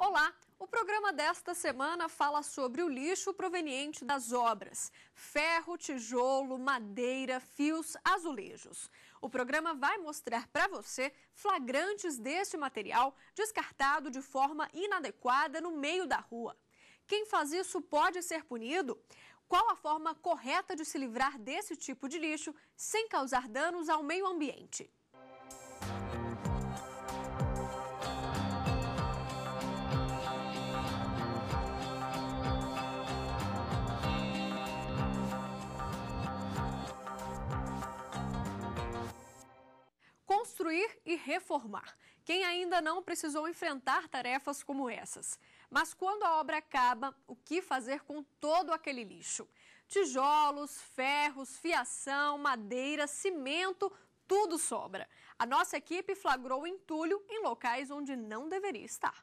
Olá! O programa desta semana fala sobre o lixo proveniente das obras: ferro, tijolo, madeira, fios, azulejos. O programa vai mostrar para você flagrantes desse material descartado de forma inadequada no meio da rua. Quem faz isso pode ser punido? Qual a forma correta de se livrar desse tipo de lixo sem causar danos ao meio ambiente? construir e reformar. Quem ainda não precisou enfrentar tarefas como essas? Mas quando a obra acaba, o que fazer com todo aquele lixo? Tijolos, ferros, fiação, madeira, cimento, tudo sobra. A nossa equipe flagrou entulho em locais onde não deveria estar.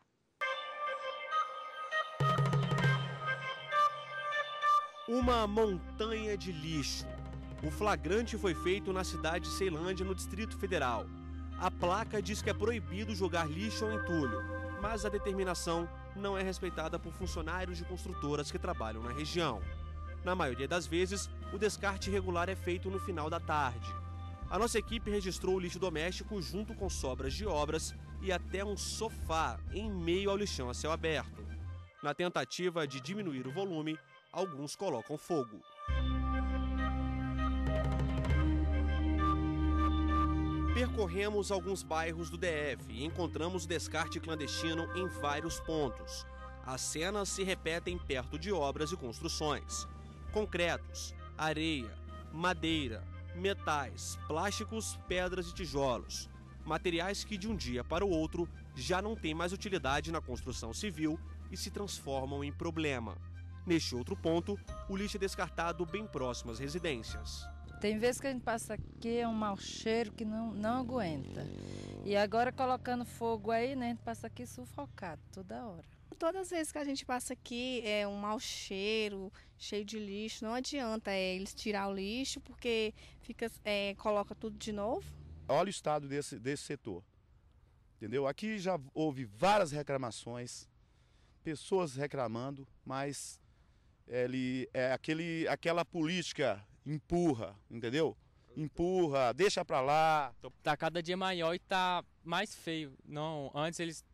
Uma montanha de lixo. O flagrante foi feito na cidade de Ceilândia, no Distrito Federal. A placa diz que é proibido jogar lixo ou entulho, mas a determinação não é respeitada por funcionários de construtoras que trabalham na região. Na maioria das vezes, o descarte irregular é feito no final da tarde. A nossa equipe registrou o lixo doméstico junto com sobras de obras e até um sofá em meio ao lixão a céu aberto. Na tentativa de diminuir o volume, alguns colocam fogo. Percorremos alguns bairros do DF e encontramos descarte clandestino em vários pontos. As cenas se repetem perto de obras e construções. Concretos, areia, madeira, metais, plásticos, pedras e tijolos. Materiais que de um dia para o outro já não têm mais utilidade na construção civil e se transformam em problema. Neste outro ponto, o lixo é descartado bem próximo às residências. Tem vezes que a gente passa aqui, é um mau cheiro que não, não aguenta. E agora colocando fogo aí, né? A gente passa aqui sufocado toda hora. Todas as vezes que a gente passa aqui é um mau cheiro, cheio de lixo. Não adianta é, eles tirar o lixo porque fica, é, coloca tudo de novo. Olha o estado desse, desse setor. Entendeu? Aqui já houve várias reclamações, pessoas reclamando, mas é, ele, é aquele, aquela política empurra, entendeu? Empurra, deixa pra lá. Tá cada dia maior e tá mais feio. Não, antes eles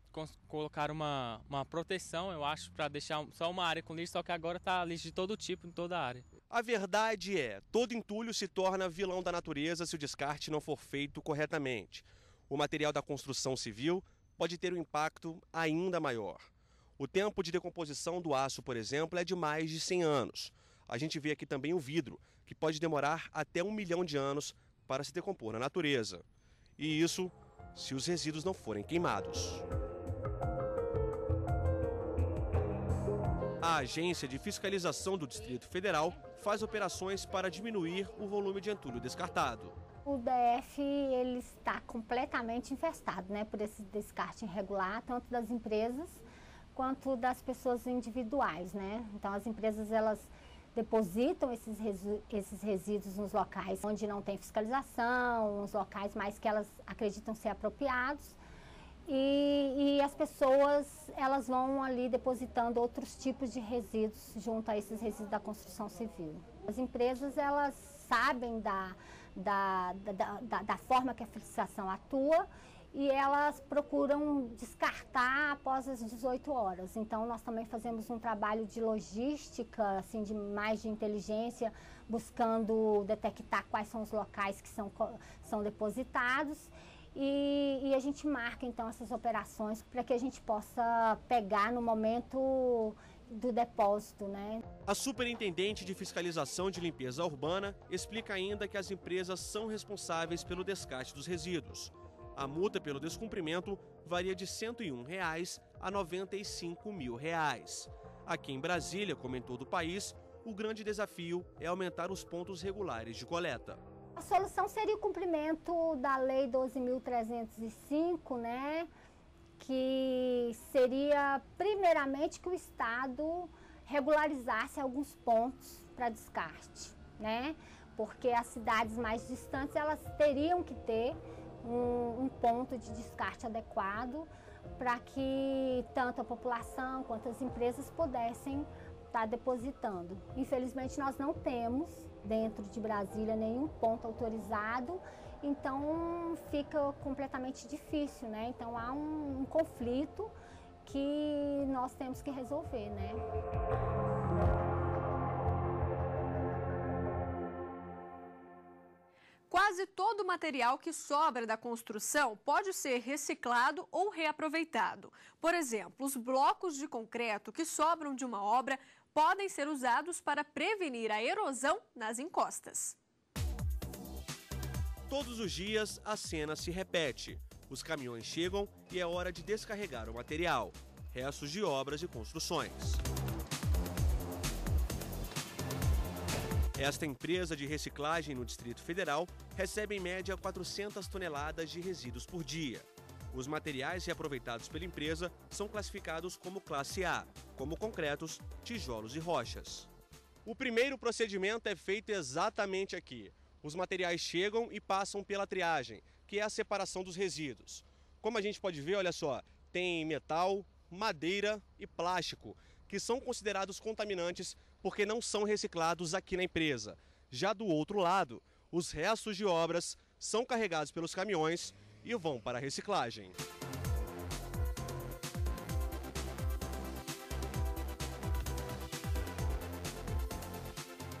colocaram uma, uma proteção, eu acho, para deixar só uma área com lixo, só que agora tá lixo de todo tipo em toda a área. A verdade é, todo entulho se torna vilão da natureza se o descarte não for feito corretamente. O material da construção civil pode ter um impacto ainda maior. O tempo de decomposição do aço, por exemplo, é de mais de 100 anos a gente vê aqui também o vidro, que pode demorar até um milhão de anos para se decompor na natureza. E isso se os resíduos não forem queimados. A Agência de Fiscalização do Distrito Federal faz operações para diminuir o volume de entulho descartado. O DF ele está completamente infestado né, por esse descarte irregular, tanto das empresas quanto das pessoas individuais. Né? Então, as empresas elas depositam esses, esses resíduos nos locais onde não tem fiscalização, nos locais mais que elas acreditam ser apropriados. E, e, as pessoas elas vão ali depositando outros tipos de resíduos junto a esses resíduos da construção civil. As empresas elas sabem da, da, da, da, da forma que a fiscalização atua e elas procuram descartar após as 18 horas. Então nós também fazemos um trabalho de logística, assim, de mais de inteligência, buscando detectar quais são os locais que são, são depositados. E, e a gente marca então essas operações para que a gente possa pegar no momento do depósito, né? A superintendente de fiscalização de limpeza urbana explica ainda que as empresas são responsáveis pelo descarte dos resíduos. A multa pelo descumprimento varia de R$ 101 reais a R$ 95 mil. Reais. Aqui em Brasília, como em todo o país, o grande desafio é aumentar os pontos regulares de coleta. A solução seria o cumprimento da Lei 12.305, né? que seria primeiramente que o Estado regularizasse alguns pontos para descarte, né? Porque as cidades mais distantes elas teriam que ter um, um ponto de descarte adequado para que tanto a população quanto as empresas pudessem estar tá depositando. Infelizmente, nós não temos dentro de Brasília nenhum ponto autorizado, então fica completamente difícil, né? Então há um, um conflito que nós temos que resolver, né? Quase todo o material que sobra da construção pode ser reciclado ou reaproveitado. Por exemplo, os blocos de concreto que sobram de uma obra podem ser usados para prevenir a erosão nas encostas. Todos os dias a cena se repete. Os caminhões chegam e é hora de descarregar o material, restos de obras e construções. Esta empresa de reciclagem no Distrito Federal recebe em média 400 toneladas de resíduos por dia. Os materiais reaproveitados pela empresa são classificados como classe A, como concretos, tijolos e rochas. O primeiro procedimento é feito exatamente aqui. Os materiais chegam e passam pela triagem, que é a separação dos resíduos. Como a gente pode ver, olha só, tem metal, madeira e plástico, que são considerados contaminantes porque não são reciclados aqui na empresa. Já do outro lado, os restos de obras são carregados pelos caminhões e vão para a reciclagem.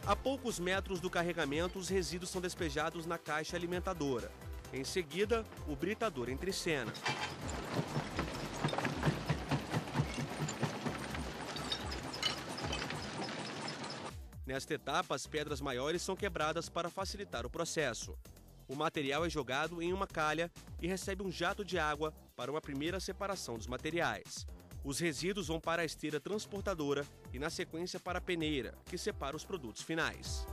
A poucos metros do carregamento, os resíduos são despejados na caixa alimentadora. Em seguida, o britador entre cena. Nesta etapa, as pedras maiores são quebradas para facilitar o processo. O material é jogado em uma calha e recebe um jato de água para uma primeira separação dos materiais. Os resíduos vão para a esteira transportadora e, na sequência, para a peneira, que separa os produtos finais.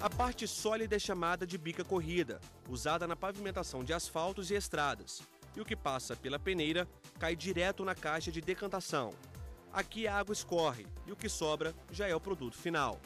A parte sólida é chamada de bica corrida, usada na pavimentação de asfaltos e estradas, e o que passa pela peneira cai direto na caixa de decantação, Aqui a água escorre e o que sobra já é o produto final.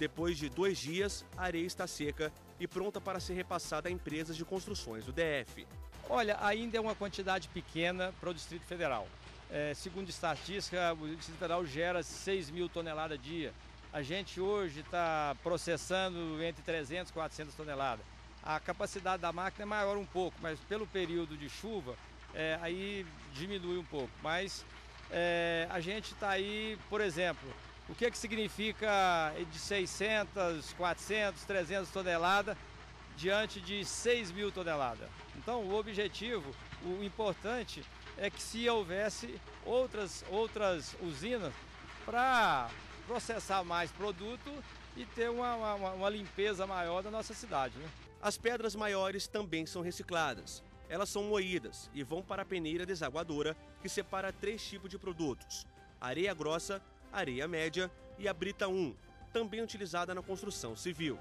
Depois de dois dias, a areia está seca e pronta para ser repassada a empresas de construções do DF. Olha, ainda é uma quantidade pequena para o Distrito Federal. É, segundo estatística, o Distrito Federal gera 6 mil toneladas dia. A gente hoje está processando entre 300 e 400 toneladas. A capacidade da máquina é maior um pouco, mas pelo período de chuva, é, aí diminui um pouco. Mas é, a gente está aí, por exemplo, o que, é que significa de 600, 400, 300 toneladas diante de 6 mil toneladas? Então, o objetivo, o importante é que se houvesse outras, outras usinas para processar mais produto e ter uma, uma, uma limpeza maior da nossa cidade. Né? As pedras maiores também são recicladas. Elas são moídas e vão para a peneira desaguadora que separa três tipos de produtos: areia grossa, areia média e a brita 1, também utilizada na construção civil.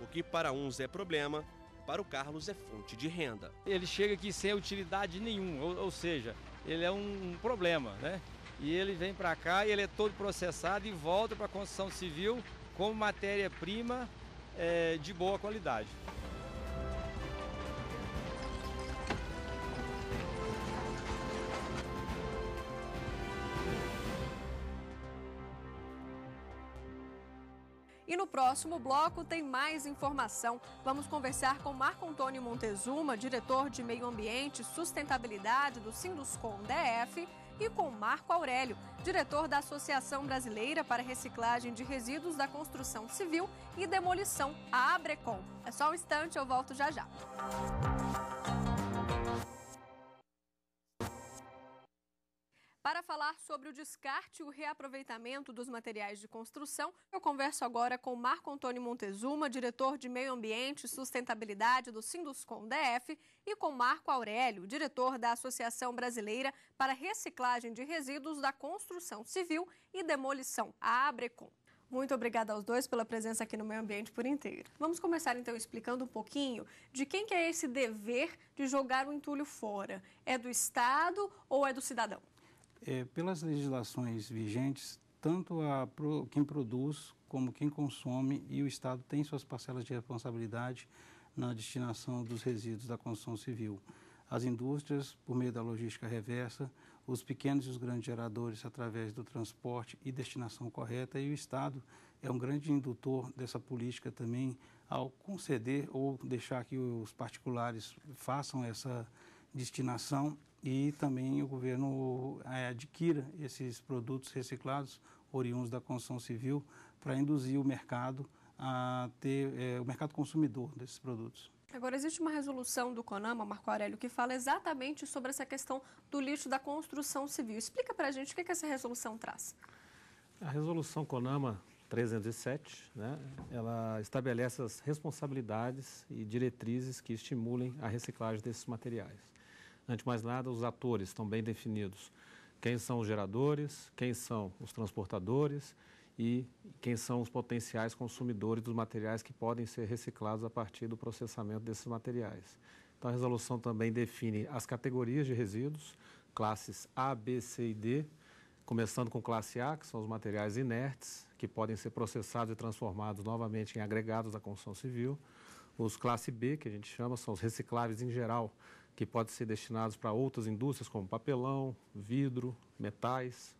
O que para uns é problema, para o Carlos é fonte de renda. Ele chega aqui sem utilidade nenhuma, ou, ou seja, ele é um problema, né? E ele vem para cá e ele é todo processado e volta para a construção civil como matéria-prima é, de boa qualidade. E no próximo bloco tem mais informação. Vamos conversar com Marco Antônio Montezuma, diretor de Meio Ambiente e Sustentabilidade do Sinduscom DF, e com Marco Aurélio, diretor da Associação Brasileira para Reciclagem de Resíduos da Construção Civil e Demolição, a Abrecom. É só um instante, eu volto já já. Para falar sobre o descarte e o reaproveitamento dos materiais de construção, eu converso agora com Marco Antônio Montezuma, diretor de Meio Ambiente e Sustentabilidade do Sinduscom DF, e com Marco Aurélio, diretor da Associação Brasileira para Reciclagem de Resíduos da Construção Civil e Demolição, a Abrecom. Muito obrigada aos dois pela presença aqui no Meio Ambiente por inteiro. Vamos começar então explicando um pouquinho de quem que é esse dever de jogar o entulho fora. É do Estado ou é do cidadão? É, pelas legislações vigentes, tanto a, quem produz como quem consome e o Estado tem suas parcelas de responsabilidade na destinação dos resíduos da construção civil. As indústrias, por meio da logística reversa, os pequenos e os grandes geradores, através do transporte e destinação correta, e o Estado é um grande indutor dessa política também, ao conceder ou deixar que os particulares façam essa destinação e também o governo é, adquira esses produtos reciclados oriundos da construção civil para induzir o mercado a ter é, o mercado consumidor desses produtos. Agora, existe uma resolução do CONAMA, Marco Aurélio, que fala exatamente sobre essa questão do lixo da construção civil. Explica para a gente o que, que essa resolução traz. A resolução CONAMA 307, né, ela estabelece as responsabilidades e diretrizes que estimulem a reciclagem desses materiais. Antes de mais nada, os atores estão bem definidos. Quem são os geradores, quem são os transportadores e quem são os potenciais consumidores dos materiais que podem ser reciclados a partir do processamento desses materiais. Então, a resolução também define as categorias de resíduos, classes A, B, C e D, começando com classe A, que são os materiais inertes, que podem ser processados e transformados novamente em agregados da construção civil. Os classe B, que a gente chama, são os recicláveis em geral, que podem ser destinados para outras indústrias, como papelão, vidro, metais.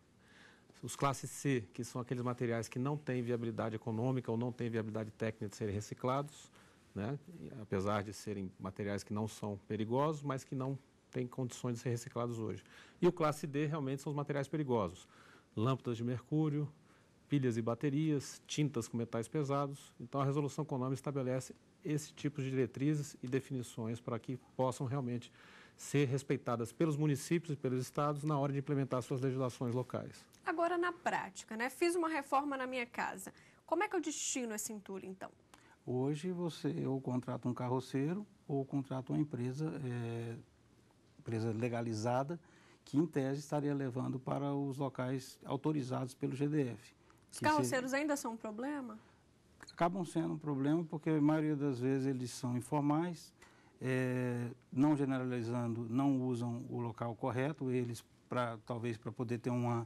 Os classes C, que são aqueles materiais que não têm viabilidade econômica ou não têm viabilidade técnica de serem reciclados, né? apesar de serem materiais que não são perigosos, mas que não têm condições de ser reciclados hoje. E o classe D realmente são os materiais perigosos. Lâmpadas de mercúrio, pilhas e baterias, tintas com metais pesados. Então, a resolução econômica estabelece esse tipo de diretrizes e definições para que possam realmente ser respeitadas pelos municípios e pelos estados na hora de implementar suas legislações locais. Agora, na prática, né? Fiz uma reforma na minha casa. Como é que eu destino esse entulho, então? Hoje, você ou contrata um carroceiro ou contrata uma empresa, é, empresa legalizada, que em tese estaria levando para os locais autorizados pelo GDF. Os carroceiros seja... ainda são um problema? acabam sendo um problema porque a maioria das vezes eles são informais, é, não generalizando, não usam o local correto, eles pra, talvez para poder ter uma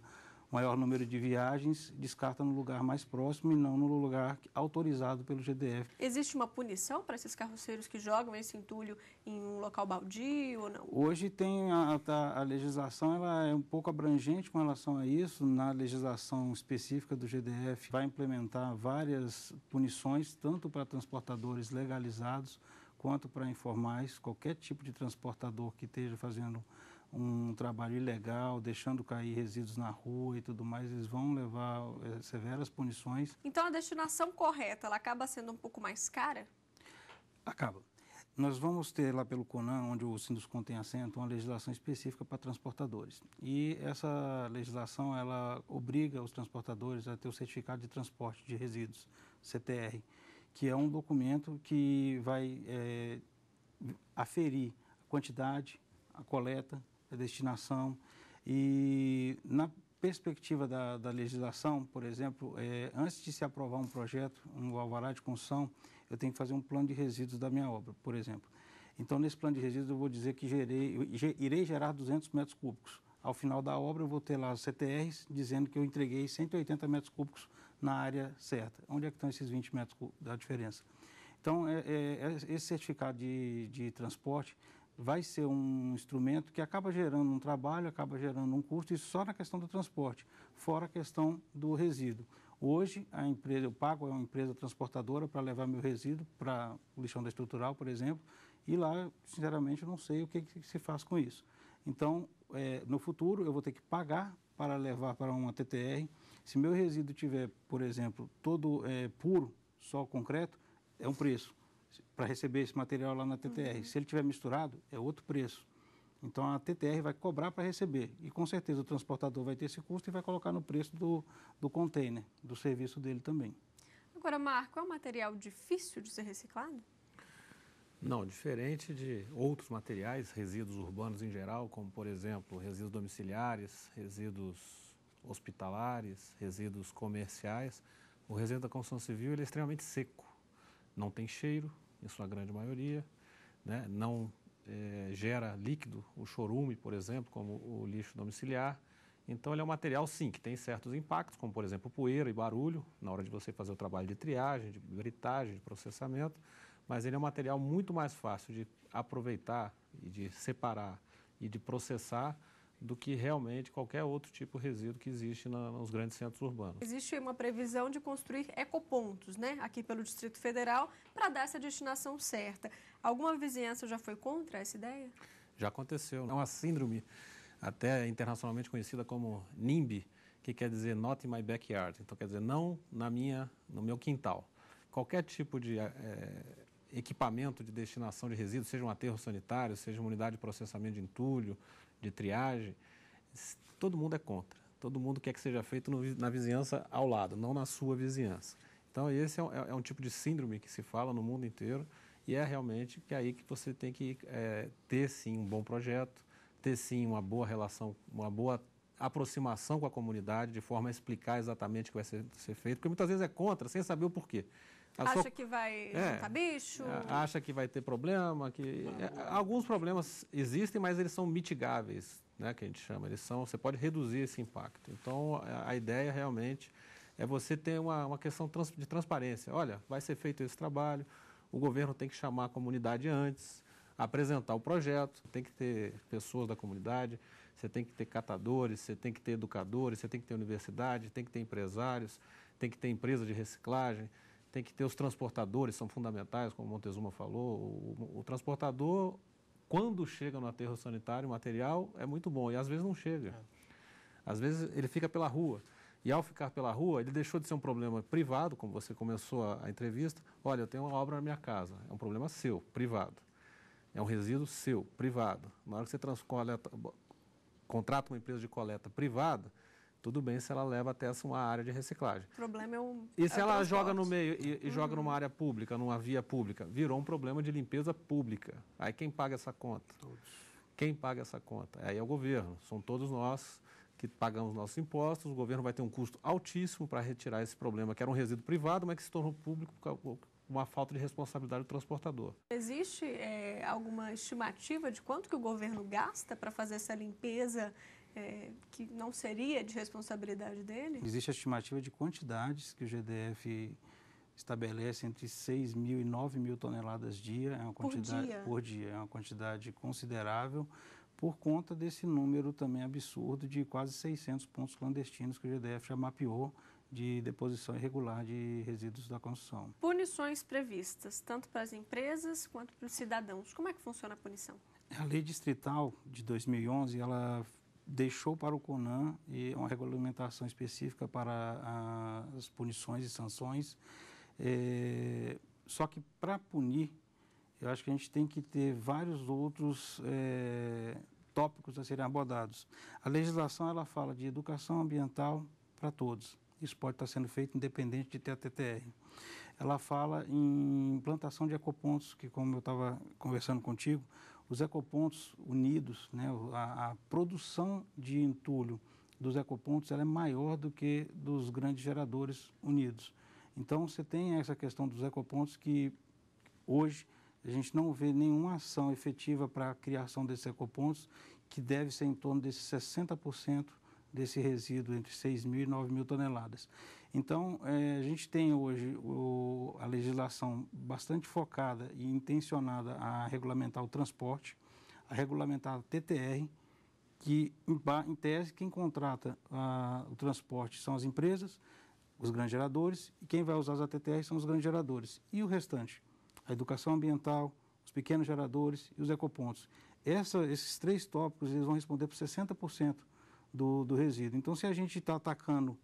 maior número de viagens, descarta no lugar mais próximo e não no lugar autorizado pelo GDF. Existe uma punição para esses carroceiros que jogam esse entulho em um local baldio ou não? Hoje tem a, a, tá, a legislação, ela é um pouco abrangente com relação a isso, na legislação específica do GDF, vai implementar várias punições, tanto para transportadores legalizados quanto para informais, qualquer tipo de transportador que esteja fazendo um trabalho ilegal, deixando cair resíduos na rua e tudo mais, eles vão levar é, severas punições. Então a destinação correta, ela acaba sendo um pouco mais cara? Acaba. Nós vamos ter lá pelo CONAN, onde o Sinduscom tem assento, uma legislação específica para transportadores. E essa legislação, ela obriga os transportadores a ter o certificado de transporte de resíduos, CTR, que é um documento que vai é, aferir a quantidade, a coleta destinação. E na perspectiva da, da legislação, por exemplo, é, antes de se aprovar um projeto, um alvará de construção, eu tenho que fazer um plano de resíduos da minha obra, por exemplo. Então, nesse plano de resíduos, eu vou dizer que gerei, irei gerar 200 metros cúbicos. Ao final da obra, eu vou ter lá os CTRs dizendo que eu entreguei 180 metros cúbicos na área certa. Onde é que estão esses 20 metros da diferença? Então, é, é, é, esse certificado de, de transporte vai ser um instrumento que acaba gerando um trabalho, acaba gerando um custo, isso só na questão do transporte, fora a questão do resíduo. Hoje, a empresa, eu pago a uma empresa transportadora para levar meu resíduo para o lixão da estrutural, por exemplo, e lá, sinceramente, eu não sei o que, que se faz com isso. Então, é, no futuro, eu vou ter que pagar para levar para uma TTR. Se meu resíduo tiver, por exemplo, todo é, puro, só concreto, é um preço para receber esse material lá na TTR. Uhum. Se ele tiver misturado, é outro preço. Então a TTR vai cobrar para receber. E com certeza o transportador vai ter esse custo e vai colocar no preço do, do container, do serviço dele também. Agora, Marco, é um material difícil de ser reciclado? Não, diferente de outros materiais, resíduos urbanos em geral, como por exemplo resíduos domiciliares, resíduos hospitalares, resíduos comerciais, o resíduo da construção civil ele é extremamente seco não tem cheiro, em sua grande maioria, né? não é, gera líquido, o chorume, por exemplo, como o lixo domiciliar. Então, ele é um material, sim, que tem certos impactos, como, por exemplo, poeira e barulho, na hora de você fazer o trabalho de triagem, de britagem, de processamento, mas ele é um material muito mais fácil de aproveitar e de separar e de processar do que realmente qualquer outro tipo de resíduo que existe na, nos grandes centros urbanos. Existe uma previsão de construir ecopontos, né, aqui pelo Distrito Federal, para dar essa destinação certa. Alguma vizinhança já foi contra essa ideia? Já aconteceu. Né? É uma síndrome até internacionalmente conhecida como NIMBY, que quer dizer Not in my backyard. Então quer dizer não na minha, no meu quintal. Qualquer tipo de é, equipamento de destinação de resíduos, seja um aterro sanitário, seja uma unidade de processamento de entulho, de triagem, todo mundo é contra. Todo mundo quer que seja feito no, na vizinhança ao lado, não na sua vizinhança. Então, esse é um, é, é um, tipo de síndrome que se fala no mundo inteiro e é realmente que é aí que você tem que é, ter, sim, um bom projeto, ter, sim, uma boa relação, uma boa aproximação com a comunidade, de forma a explicar exatamente o que vai ser, ser feito, porque muitas vezes é contra, sem saber o porquê acha sua... que vai é, juntar bicho? É, acha que vai ter problema. Que... É, alguns problemas existem, mas eles são mitigáveis, né, que a gente chama. Eles são, você pode reduzir esse impacto. Então, é, a ideia realmente é você ter uma, uma questão de transparência. Olha, vai ser feito esse trabalho, o governo tem que chamar a comunidade antes, apresentar o projeto, tem que ter pessoas da comunidade, você tem que ter catadores, você tem que ter educadores, você tem que ter universidade, tem que ter empresários, tem que ter empresa de reciclagem, tem que ter os transportadores, são fundamentais, como Montezuma falou. O, o transportador, quando chega no aterro sanitário, o material é muito bom e às vezes não chega. É. Às vezes ele fica pela rua. E ao ficar pela rua, ele deixou de ser um problema privado, como você começou a, a entrevista. Olha, eu tenho uma obra na minha casa. É um problema seu, privado. É um resíduo seu, privado. Na hora que você transcoleta, contrata uma empresa de coleta privada, tudo bem se ela leva até uma área de reciclagem. O problema é o. E é se é ela joga no meio e, e uhum. joga numa área pública, numa via pública, virou um problema de limpeza pública. Aí quem paga essa conta? Todos. Quem paga essa conta? Aí é o governo. São todos nós que pagamos nossos impostos. O governo vai ter um custo altíssimo para retirar esse problema, que era um resíduo privado, mas que se tornou público por uma falta de responsabilidade do transportador. Existe é, alguma estimativa de quanto que o governo gasta para fazer essa limpeza é, que não seria de responsabilidade dele? Existe a estimativa de quantidades que o GDF estabelece entre 6 mil e 9 mil toneladas dia, é uma quantidade por dia. por dia, é uma quantidade considerável por conta desse número também absurdo de quase 600 pontos clandestinos que o GDF já mapeou de deposição irregular de resíduos da construção. Punições previstas tanto para as empresas quanto para os cidadãos. Como é que funciona a punição? A lei distrital de 2011, ela deixou para o CONAN é uma regulamentação específica para ah, as punições e sanções. É, só que para punir, eu acho que a gente tem que ter vários outros é, tópicos a serem abordados. A legislação ela fala de educação ambiental para todos. Isso pode estar sendo feito independente de ter a TTR. Ela fala em implantação de ecopontos, que como eu estava conversando contigo, os ecopontos unidos, né, a, a, produção de entulho dos ecopontos ela é maior do que dos grandes geradores unidos. Então você tem essa questão dos ecopontos que hoje a gente não vê nenhuma ação efetiva para a criação desses ecopontos, que deve ser em torno desses 60% desse resíduo entre 6 mil e 9 mil toneladas. Então, é, a gente tem hoje o, a legislação bastante focada e intencionada a regulamentar o transporte, a regulamentar a TTR, que, em, em tese, quem contrata a, o transporte são as empresas, os grandes geradores, e quem vai usar as ATTR são os grandes geradores. E o restante? A educação ambiental, os pequenos geradores e os ecopontos. Essa, esses três tópicos eles vão responder por 60% do, do resíduo. Então, se a gente está atacando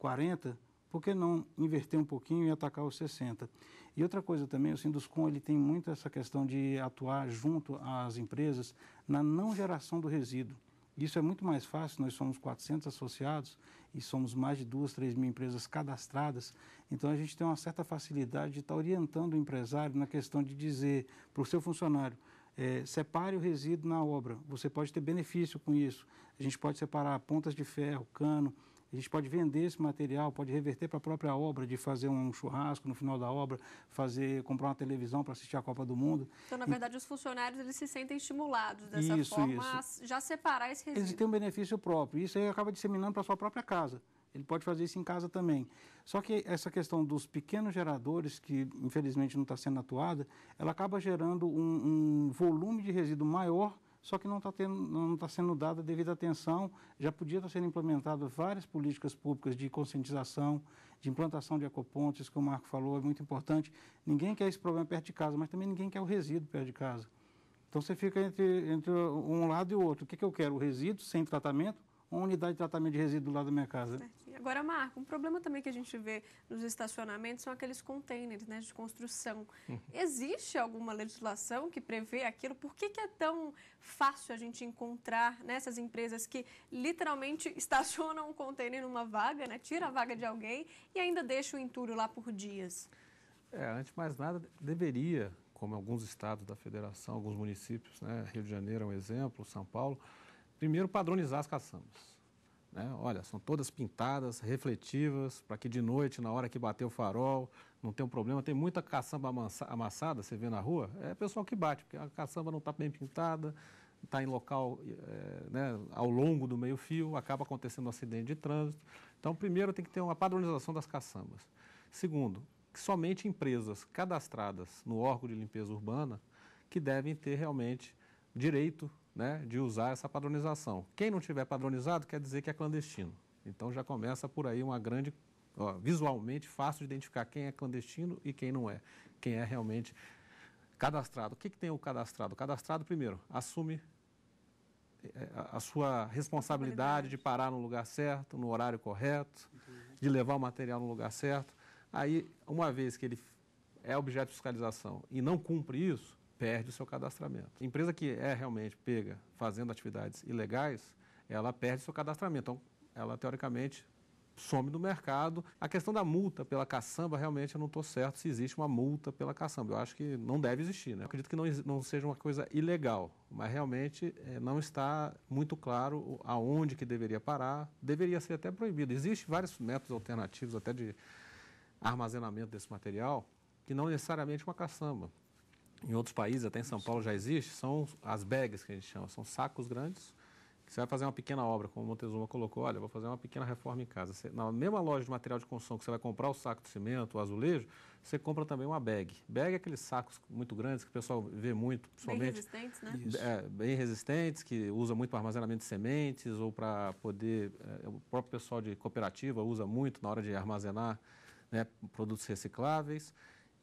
40%, por que não inverter um pouquinho e atacar os 60? E outra coisa também, o Sinduscom ele tem muito essa questão de atuar junto às empresas na não geração do resíduo. Isso é muito mais fácil, nós somos 400 associados e somos mais de 2, 3 mil empresas cadastradas, então a gente tem uma certa facilidade de estar orientando o empresário na questão de dizer para o seu funcionário, é, separe o resíduo na obra, você pode ter benefício com isso, a gente pode separar pontas de ferro, cano, a gente pode vender esse material, pode reverter para a própria obra, de fazer um churrasco no final da obra, fazer comprar uma televisão para assistir a Copa do Mundo. Então, na verdade, e... os funcionários eles se sentem estimulados dessa isso, forma isso. a já separar esse resíduo. Eles têm um benefício próprio. Isso aí acaba disseminando para a sua própria casa. Ele pode fazer isso em casa também. Só que essa questão dos pequenos geradores, que infelizmente não está sendo atuada, ela acaba gerando um, um volume de resíduo maior só que não está tá sendo dada devida atenção. Já podia estar tá sendo implementado várias políticas públicas de conscientização, de implantação de ecopontes, que o Marco falou, é muito importante. Ninguém quer esse problema perto de casa, mas também ninguém quer o resíduo perto de casa. Então você fica entre, entre um lado e o outro. O que, que eu quero? O resíduo sem tratamento uma unidade de tratamento de resíduo lá da minha casa. Certo. Tá Agora, Marco, um problema também que a gente vê nos estacionamentos são aqueles containers né, de construção. Uhum. Existe alguma legislação que prevê aquilo? Por que, que é tão fácil a gente encontrar nessas né, empresas que literalmente estacionam um container numa vaga, né, tira a vaga de alguém e ainda deixa o entulho lá por dias? É, antes de mais nada, deveria, como alguns estados da federação, alguns municípios, né, Rio de Janeiro é um exemplo, São Paulo, Primeiro, padronizar as caçambas. Né? Olha, são todas pintadas, refletivas, para que de noite, na hora que bater o farol, não tenha um problema. Tem muita caçamba amassada, você vê na rua, é pessoal que bate, porque a caçamba não está bem pintada, está em local é, né, ao longo do meio-fio, acaba acontecendo um acidente de trânsito. Então, primeiro, tem que ter uma padronização das caçambas. Segundo, que somente empresas cadastradas no órgão de limpeza urbana que devem ter realmente direito né, de usar essa padronização. Quem não tiver padronizado quer dizer que é clandestino. Então já começa por aí uma grande, ó, visualmente fácil de identificar quem é clandestino e quem não é, quem é realmente cadastrado. O que, que tem o cadastrado? O cadastrado, primeiro, assume é, é, a sua responsabilidade de parar no lugar certo, no horário correto, de levar o material no lugar certo. Aí, uma vez que ele é objeto de fiscalização e não cumpre isso, perde o seu cadastramento. Empresa que é realmente pega fazendo atividades ilegais, ela perde o seu cadastramento. Então, ela teoricamente some do mercado. A questão da multa pela caçamba, realmente eu não estou certo se existe uma multa pela caçamba. Eu acho que não deve existir. Né? Eu acredito que não, não seja uma coisa ilegal, mas realmente é, não está muito claro aonde que deveria parar. Deveria ser até proibido. Existem vários métodos alternativos até de armazenamento desse material, que não necessariamente uma caçamba em outros países, até em São Paulo já existe, são as bags que a gente chama, são sacos grandes, que você vai fazer uma pequena obra, como o Montezuma colocou, olha, vou fazer uma pequena reforma em casa. Você, na mesma loja de material de construção que você vai comprar o saco de cimento, o azulejo, você compra também uma bag. Bag é aqueles sacos muito grandes que o pessoal vê muito, principalmente... Bem resistentes, né? É, bem resistentes, que usa muito para armazenamento de sementes ou para poder... É, o próprio pessoal de cooperativa usa muito na hora de armazenar né, produtos recicláveis.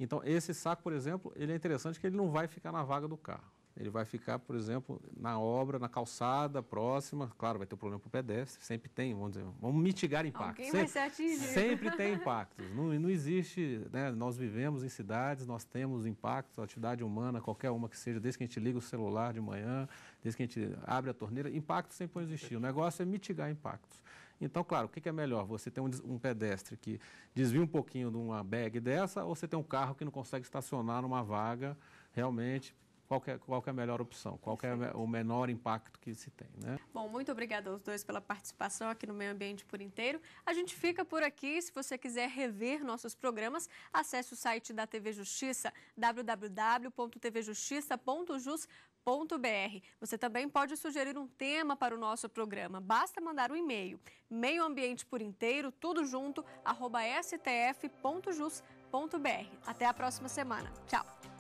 Então, esse saco, por exemplo, ele é interessante que ele não vai ficar na vaga do carro. Ele vai ficar, por exemplo, na obra, na calçada próxima. Claro, vai ter problema para o pedestre, sempre tem, vamos dizer, vamos mitigar impactos. Sempre, vai ser atingido. sempre tem impactos. Não, não existe, né? nós vivemos em cidades, nós temos impactos, a atividade humana, qualquer uma que seja, desde que a gente liga o celular de manhã, desde que a gente abre a torneira, impactos sempre vão existir. O negócio é mitigar impactos. Então, claro, o que é melhor? Você tem um, pedestre que desvia um pouquinho de uma bag dessa ou você tem um carro que não consegue estacionar numa vaga realmente qual é, qual é a melhor opção, qual é o menor impacto que se tem. Né? Bom, muito obrigada aos dois pela participação aqui no Meio Ambiente por inteiro. A gente fica por aqui. Se você quiser rever nossos programas, acesse o site da TV Justiça, www.tvjustiça.jus.com Você também pode sugerir um tema para o nosso programa. Basta mandar um e-mail. Meio Ambiente por inteiro, tudo junto, arroba stf.jus.br. Até a próxima semana. Tchau!